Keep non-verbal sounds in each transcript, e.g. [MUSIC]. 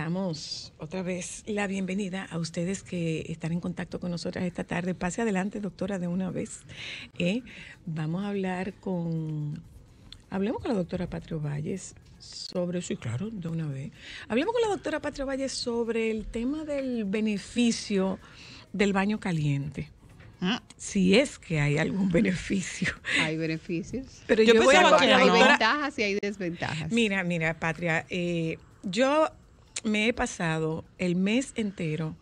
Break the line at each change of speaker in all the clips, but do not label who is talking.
damos otra vez la bienvenida a ustedes que están en contacto con nosotras esta tarde. Pase adelante, doctora, de una vez. ¿eh? Vamos a hablar con... Hablemos con la doctora Patrio Valles sobre... Sí, claro, de una vez. Hablemos con la doctora Patrio Valles sobre el tema del beneficio del baño caliente. Ah. si es que hay algún [LAUGHS] beneficio. Hay
beneficios.
Pero yo, voy a... que hay
ventajas y hay desventajas.
Mira, mira, Patria, eh, yo me he pasado el mes entero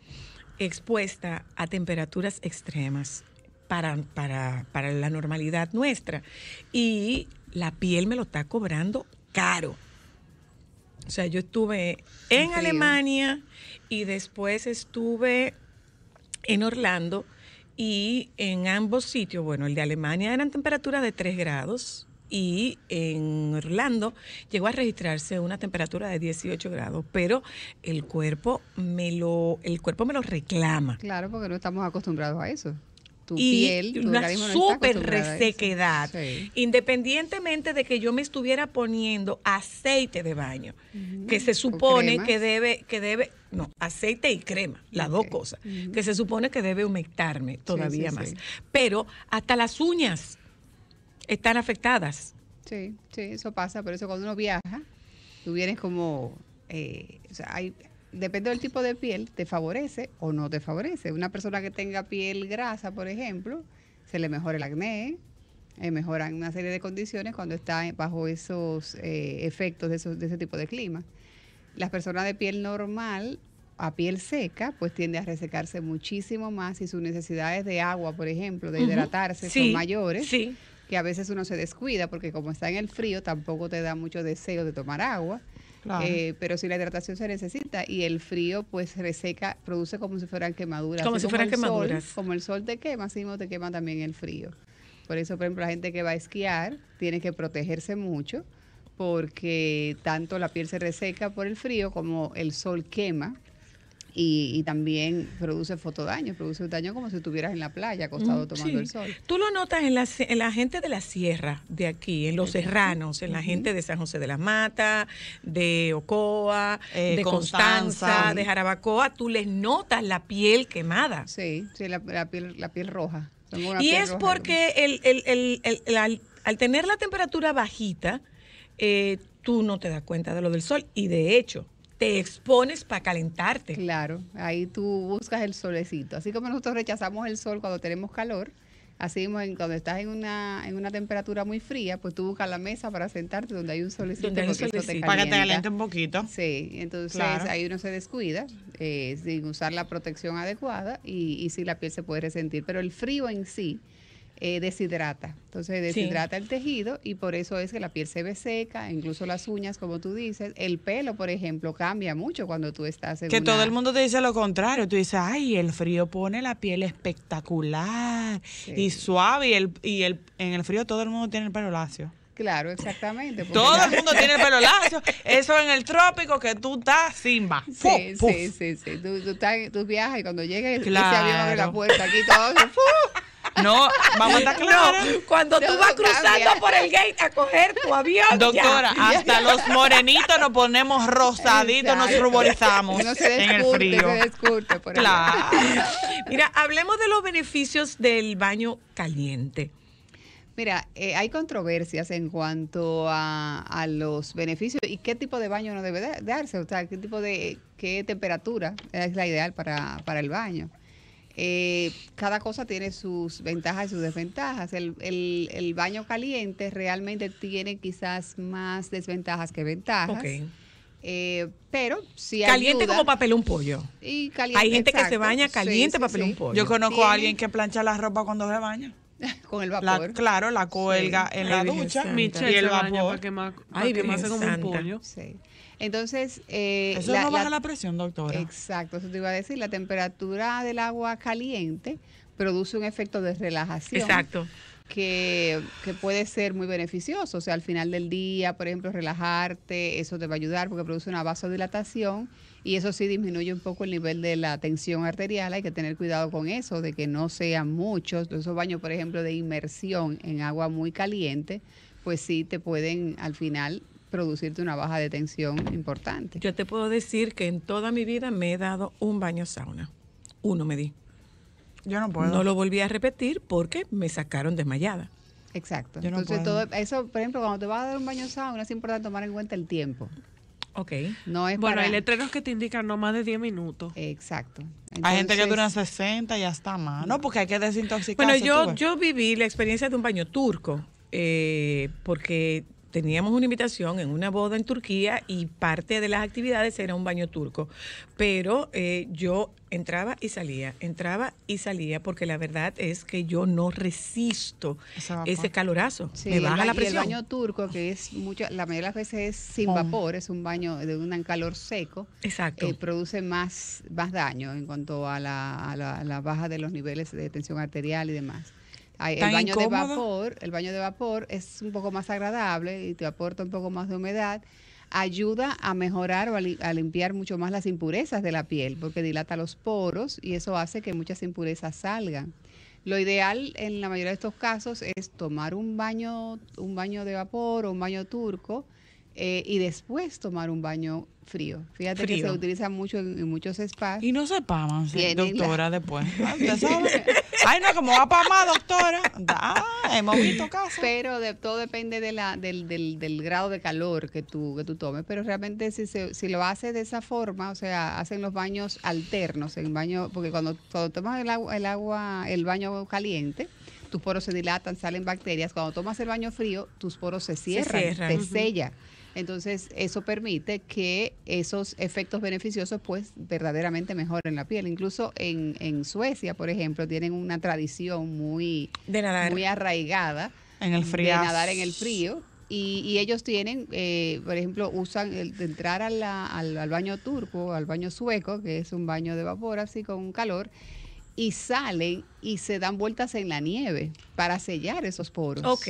expuesta a temperaturas extremas para, para, la normalidad nuestra. Y la piel me lo está cobrando caro. O sea, yo estuve en Alemania y después estuve en Orlando y en ambos sitios, bueno, el de Alemania eran temperaturas de 3 grados y en Orlando llegó a registrarse una temperatura de 18 grados, pero el cuerpo me lo el cuerpo me lo reclama.
Claro, porque no estamos acostumbrados a eso. Tu y piel, una súper resequedad, independientemente
de que yo me estuviera poniendo aceite de baño, que se supone que debe que debe no, aceite y crema, las dos cosas, que se supone que debe humectarme todavía más. Pero hasta las uñas están afectadas.
Sí, sí, eso pasa, por eso cuando uno viaja, tú vienes como, eh, hay, depende del tipo de piel, te favorece o no te favorece. Una persona que tenga piel grasa, por ejemplo, se le mejora el acné, eh, mejoran una serie de condiciones cuando está bajo esos eh, efectos de, esos, de ese tipo de clima. Las personas de piel normal a piel seca, pues tiende a resecarse muchísimo más y sus necesidades de agua, por ejemplo, de hidratarse son mayores. Sí que a veces uno se descuida porque como está en el frío tampoco te da mucho deseo de tomar agua. Eh, pero si la hidratación se necesita y el frío pues reseca, produce como si fueran quemaduras. Como si fueran quemaduras. como el sol te quema, así mismo te quema también el frío. Por eso, por ejemplo, la gente que va a esquiar tiene que protegerse mucho porque tanto la piel se reseca por el frío como el sol quema y, también produce fotodaño, produce daño como si estuvieras en la playa acostado mm, tomando el sol.
Tú lo notas en la, en la, gente de la sierra de aquí, en los serranos, en la gente de San José de la Mata, de Ocoa, eh, de Constanza, de Jarabacoa, tú les notas la piel quemada. Sí, sí, la, piel, la piel roja. Y es porque el, el, el, al, tener la temperatura bajita, eh, tú no te das cuenta de lo del sol y de hecho te expones para calentarte.
Claro, ahí tú buscas el solecito. Así como nosotros rechazamos el sol cuando tenemos calor, así como cuando estás en una, en una temperatura muy fría, pues tú buscas la mesa para sentarte donde hay un solecito, para que te caliente un poquito. Sí, entonces ahí uno se descuida eh, sin usar la protección adecuada y, y sí la piel se puede resentir. Pero el frío en sí eh, deshidrata. Entonces deshidrata el tejido y por eso es que la piel se ve seca, incluso las uñas, como tú dices. El pelo, por ejemplo, cambia mucho cuando tú estás en Que todo el
mundo te dice lo contrario. Tú dices, ay, el frío pone la piel espectacular y suave. Y, el, y en el frío todo el mundo tiene el pelo lacio.
Claro, exactamente. Todo el mundo tiene el pelo lacio.
[LAUGHS] Eso en el trópico que tú estás simba.
Sí, sí, sí, Tú, viajas y cuando llegas ese avión la puerta aquí todo. [LAUGHS] No, vamos a estar claro. cuando tú vas cruzando por el gate a
coger tu avión. Doctora, hasta los morenitos
nos ponemos rosaditos, nos ruborizamos
en el frío. por claro. Mira, hablemos de los beneficios del baño caliente.
Mira, eh, hay controversias en cuanto a, a, los beneficios y qué tipo de baño no debe darse, o sea, qué tipo de, qué temperatura es la ideal para, para el baño. Eh, cada cosa tiene sus ventajas y sus desventajas. El, el, baño caliente realmente tiene quizás más desventajas que ventajas. Eh, pero si caliente como papel un pollo. Hay gente que se baña caliente papel un pollo. Yo conozco a alguien que
plancha la ropa cuando se baña. [LAUGHS] Con el vapor. claro, la cuelga en la ducha y el vapor. Ay, un pollo.
Entonces, eh, eso la, no baja la, presión, doctora. Exacto, eso te iba a decir. La temperatura del agua caliente produce un efecto de relajación. Exacto. Que, que, puede ser muy beneficioso. O sea, al final del día, por ejemplo, relajarte, eso te va a ayudar porque produce una vasodilatación y eso sí disminuye un poco el nivel de la tensión arterial. Hay que tener cuidado con eso, de que no sean muchos. Esos baños, por ejemplo, de inmersión en agua muy caliente, pues sí te pueden al final producirte una baja de tensión importante.
Yo te puedo decir que en toda mi vida me he dado un baño sauna.
Uno me di. Yo no puedo. No lo
volví a repetir porque me sacaron desmayada. Exacto. Entonces, todo
eso, por ejemplo, cuando te vas a dar un baño sauna, es importante tomar en cuenta el tiempo.
Ok. No es bueno, hay letreros que te
indican no más de 10 minutos. Exacto. hay gente que dura 60 y ya está más, ¿no? Porque hay que desintoxicarse. Bueno, yo,
yo viví la experiencia de un baño turco, eh, porque teníamos una invitación en una boda en Turquía y parte de las actividades era un baño turco. Pero eh, yo entraba y salía, entraba y salía, porque la verdad es que yo no resisto ese calorazo. me baja la presión. el baño
turco, que es mucho, la mayoría de las veces es sin oh. vapor, es un baño de un calor seco. Exacto. Eh, produce más, más daño en cuanto a la, a la, a la baja de los niveles de tensión arterial y demás el baño de vapor, el baño de vapor es un poco más agradable y te aporta un poco más de humedad. Ayuda a mejorar o a, a, limpiar mucho más las impurezas de la piel porque dilata los poros y eso hace que muchas impurezas salgan. Lo ideal en la mayoría de estos casos es tomar un baño, un baño de vapor o un baño turco eh, y después tomar un baño frío. Fíjate que se utiliza mucho en, muchos spas. Y no se paman, doctora,
después. [LAUGHS] Ah, Ay, no, como va a pamar doctora.
hemos visto casos. Pero todo depende del, del, del, grado de calor que tú, que tú tomes. Pero realmente si, si lo haces de esa forma, o sea, hacen los baños alternos, en baño, porque cuando, cuando tomas el agua, el agua, el baño caliente, tus poros se dilatan, salen bacterias. Cuando tomas el baño frío, tus poros se cierran, se sella. Entonces, eso permite que esos efectos beneficiosos, pues, verdaderamente mejoren la piel. Incluso en, Suecia, por ejemplo, tienen una tradición muy, de nadar. muy arraigada en el frío. de nadar en el frío. Y, ellos tienen, eh, por ejemplo, usan el, de entrar al, al baño turco, al baño sueco, que es un baño de vapor así con calor, y salen y se dan vueltas en la nieve para sellar esos poros. Ok.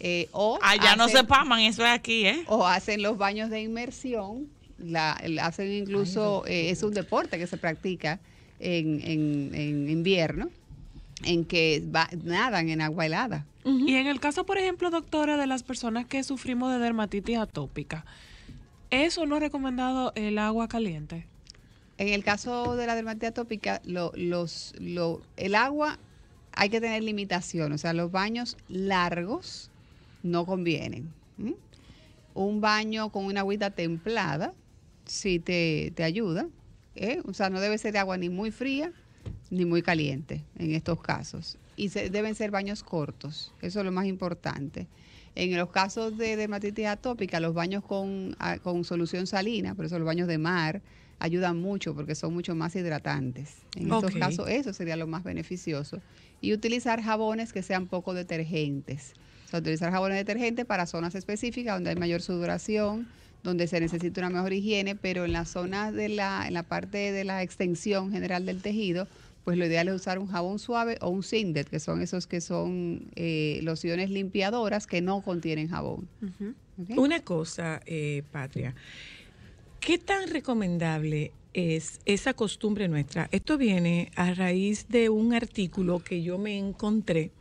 Eh, o Allá ah, no se paman, eso es aquí, ¿eh? O hacen los baños de inmersión, la, hacen incluso, eh, es un deporte que se practica en, invierno, en que nadan en agua helada.
Y en el caso, por ejemplo, doctora, de las personas que sufrimos de dermatitis atópica, ¿eso no ha recomendado el agua caliente?
En el caso de la dermatitis atópica, los, el agua hay que tener limitación, o sea, los baños largos no convienen. Un baño con una agüita templada sí te, ayuda, ¿eh? o sea, no debe ser de agua ni muy fría ni muy caliente en estos casos. Y deben ser baños cortos, eso es lo más importante. En los casos de dermatitis atópica, los baños con, ah, con solución salina, por eso los baños de mar, ayudan mucho porque son mucho más hidratantes. En estos casos eso sería lo más beneficioso. Y utilizar jabones que sean poco detergentes. O sea, utilizar jabones detergentes para zonas específicas donde hay mayor sudoración, donde se necesita una mejor higiene, pero en las zonas de la, en la parte de la extensión general del tejido, pues lo ideal es usar un jabón suave o un Sindet, que son esos que son eh, lociones limpiadoras que no contienen jabón.
Una cosa, eh, Patria. ¿Qué tan recomendable es esa costumbre nuestra? Esto viene a raíz de un artículo que yo me encontré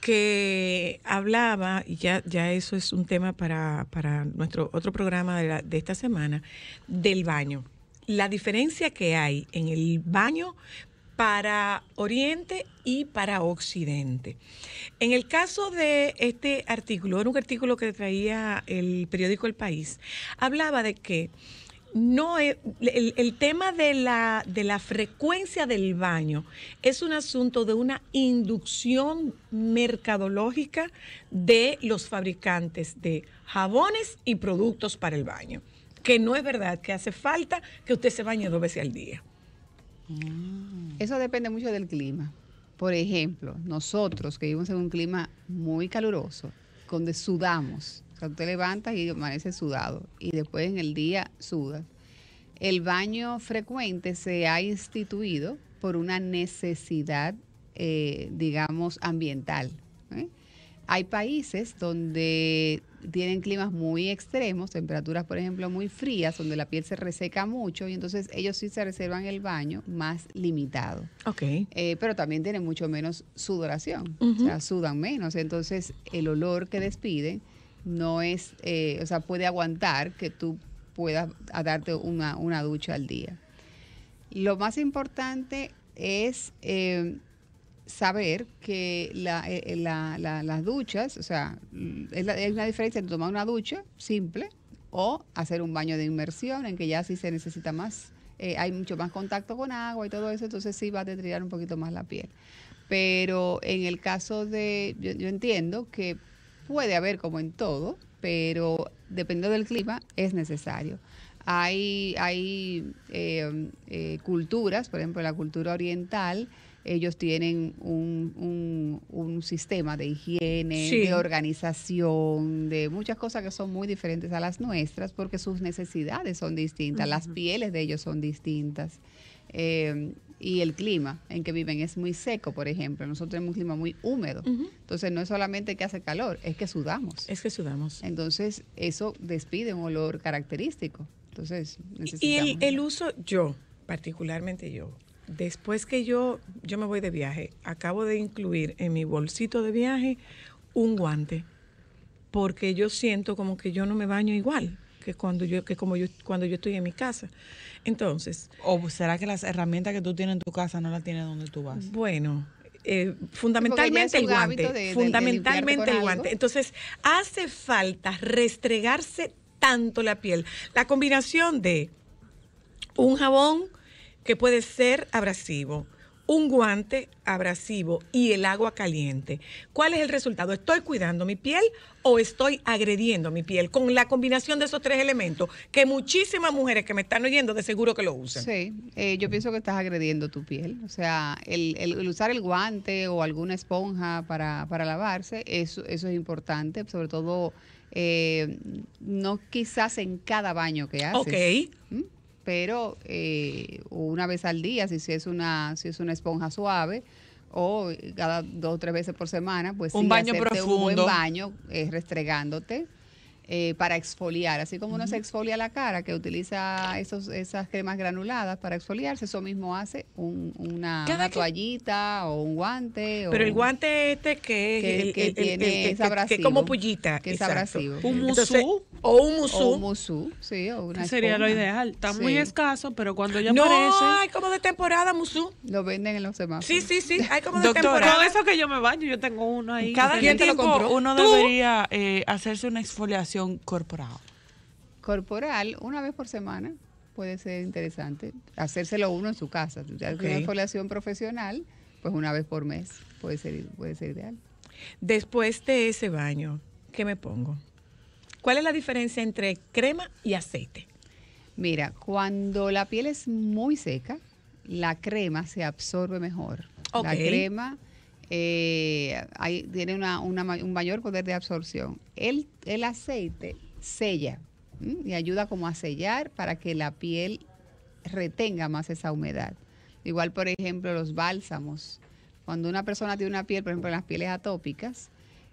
que hablaba, y ya, ya eso es un tema para, nuestro otro programa de, de esta semana, del baño. La diferencia que hay en el baño para Oriente y para Occidente. En el caso de este artículo, era un artículo que traía el periódico El País, hablaba de que no e, el, tema de la, de la frecuencia del baño es un asunto de una inducción mercadológica de los fabricantes de jabones y productos para el baño, que no es verdad que hace falta que usted se bañe dos veces al día.
Eso depende mucho del clima. Por ejemplo, nosotros que vivimos en un clima muy caluroso, donde sudamos, o sea, te levanta y amanece sudado y después en el día sudas. El baño frecuente se ha instituido por una necesidad, eh, digamos, ambiental. ¿eh? Hay países donde tienen climas muy extremos, temperaturas, por ejemplo, muy frías, donde la piel se reseca mucho y entonces ellos sí se reservan el baño más limitado. Ok. Eh, pero también tienen mucho menos sudoración, o sea, sudan menos. Entonces, el olor que despiden no es, eh, o sea, puede aguantar que tú puedas darte una, una ducha al día. Lo más importante es eh, saber que eh, eh, la, las duchas, o sea, mm, es, la una diferencia entre tomar una ducha simple o hacer un baño de inmersión en que ya sí se necesita más, eh, hay mucho más contacto con agua y todo eso, entonces sí va a deteriorar un poquito más la piel. Pero en el caso de, yo, entiendo que puede haber como en todo, pero dependiendo del clima es necesario hay, hay culturas, por ejemplo la cultura oriental, ellos tienen un, sistema de higiene, de organización, de muchas cosas que son muy diferentes a las nuestras porque sus necesidades son distintas, las pieles de ellos son distintas. Em, y el clima en que viven es muy seco, por ejemplo. Nosotros tenemos un clima muy húmedo. Entonces no es solamente que hace calor, es que sudamos. Es que sudamos. Entonces eso despide un olor característico. Entonces Y
el uso, yo,
particularmente
yo, después que yo, yo me voy de viaje, acabo de incluir en mi bolsito de viaje un guante, porque yo siento como que yo no me baño igual que cuando yo que como yo cuando yo estoy en mi casa. Entonces, o será que las herramientas que tú tienes en tu casa no las tienes donde tú vas. Bueno, eh, fundamentalmente el guante, fundamentalmente el guante. Entonces, hace falta restregarse tanto la piel. La combinación de un jabón que puede ser abrasivo, un guante abrasivo y el agua caliente. ¿Cuál es el resultado? ¿Estoy cuidando mi piel o estoy agrediendo mi piel? Con la combinación de esos tres elementos, que muchísimas mujeres que me están oyendo de seguro que lo usan.
Sí, eh, yo pienso que estás agrediendo tu piel. O sea, el, usar el guante o alguna esponja para, lavarse, eso, es importante, sobre todo... Eh, no quizás en cada baño que haces. Ok. ¿Mm? pero eh, una vez al día, si, es una, si es una esponja suave, o cada dos o tres veces por semana, pues un baño profundo. un buen baño eh, restregándote eh, para exfoliar. Así como uno se exfolia la cara, que utiliza esos, esas cremas granuladas para exfoliarse, eso mismo hace un, una, toallita o un guante. Pero el
guante este que, que, que tiene es abrasivo. Que como pullita. Que es abrasivo. Un musú. o un musú. un
musú, sí. O una sería lo ideal. Está muy escaso,
pero cuando ya no, hay
como de temporada musú. Lo venden en los semáforos. Sí,
sí, sí. Hay como de temporada. Todo eso
que yo me baño, yo tengo uno ahí. Cada quien te lo compró. Uno debería
eh, hacerse una
exfoliación corporal? Corporal, una vez por semana, puede ser interesante. Hacérselo uno en su casa. una exfoliación profesional, pues una vez por mes puede ser, puede ser ideal.
Después de ese baño, ¿qué me pongo? ¿Cuál es la diferencia entre crema
y aceite? Mira, cuando la piel es muy seca, la crema se absorbe mejor.
La crema
eh, tiene un mayor poder de absorción. El, aceite sella y ayuda como a sellar para que la piel retenga más esa humedad. Igual, por ejemplo, los bálsamos. Cuando una persona tiene una piel, por ejemplo, las pieles atópicas,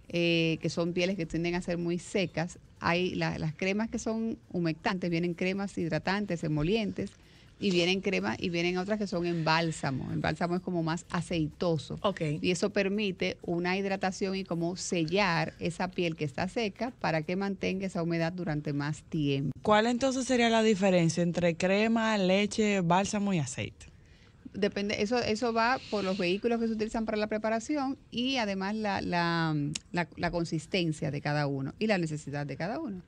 eh, que son pieles que tienden a ser muy secas, hay las cremas que son humectantes, vienen cremas hidratantes, emolientes, y vienen crema y vienen otras que son en bálsamo. El bálsamo es como más aceitoso. Y eso permite una hidratación y como sellar esa piel que está seca para que mantenga esa humedad durante más tiempo.
¿Cuál entonces sería la diferencia entre crema, leche, bálsamo y aceite?
Depende, eso, eso va por los vehículos que se utilizan para la preparación y además la, la, consistencia de cada uno y la necesidad de cada uno.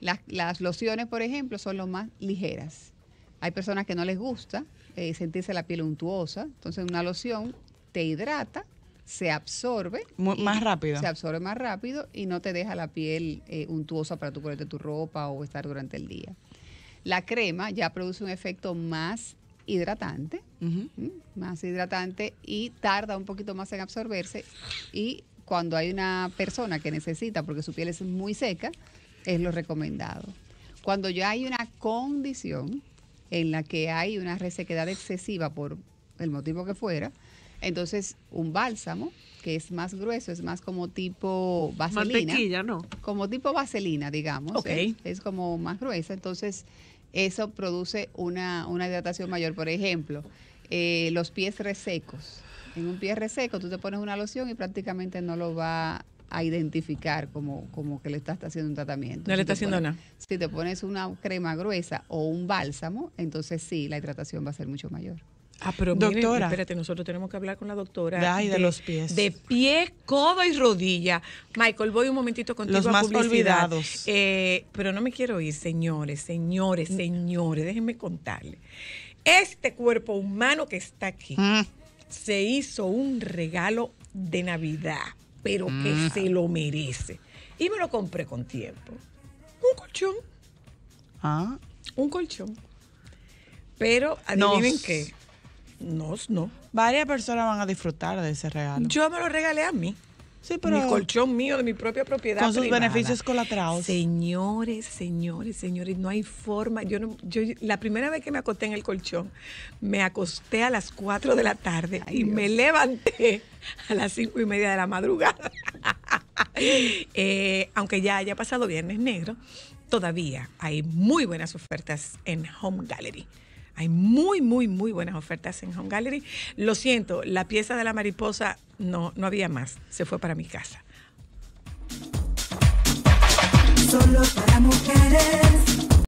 Las, las lociones, por ejemplo, son lo más ligeras hay personas que no les gusta eh, sentirse la piel untuosa, entonces una loción te hidrata, se absorbe. más rápido. Se absorbe más rápido y no te deja la piel eh, untuosa para tú ponerte tu ropa o estar durante el día. La crema ya produce un efecto más hidratante, más hidratante y tarda un poquito más en absorberse y cuando hay una persona que necesita porque su piel es muy seca, es lo recomendado. Cuando ya hay una condición, en la que hay una resequedad excesiva por el motivo que fuera, entonces un bálsamo que es más grueso, es más como tipo vaselina. ¿no? Como tipo vaselina, digamos. ¿eh? Es, como más gruesa, entonces eso produce una, hidratación mayor. Por ejemplo, eh, los pies resecos. En un pie reseco tú te pones una loción y prácticamente no lo va a identificar como, que le estás haciendo un tratamiento. No le está haciendo nada. Si te pones una crema gruesa o un bálsamo, entonces sí, la hidratación va a ser mucho mayor. Ah, pero doctora. espérate,
nosotros tenemos que hablar con la doctora. de, de, los pies. De pie, codo y rodilla. Michael, voy un momentito contigo los a más publicidad. olvidados. Eh, pero no me quiero ir, señores, señores, mm. señores. Déjenme contarle. Este cuerpo humano que está aquí mm. se hizo un regalo de Navidad pero que mm. se lo merece. Y me lo compré con tiempo. Un colchón. Ah. Un colchón.
Pero adivinen qué. No, no. Varias personas van a disfrutar de ese
regalo. Yo me lo regalé a mí. Sí, mi colchón mío de mi propia propiedad. Con sus beneficios colaterales. Señores, señores, señores, no hay forma. Yo yo la primera vez que me acosté en el colchón, me acosté a las 4 de la tarde y me levanté a las cinco y media de la madrugada. [LAUGHS] Eh, aunque ya haya pasado Viernes Negro, todavía hay muy buenas ofertas en Home Gallery. Hay muy, muy, muy buenas ofertas en Home Gallery. Lo siento, la pieza de la mariposa no, no había más. Se fue para mi casa. Solo para mujeres.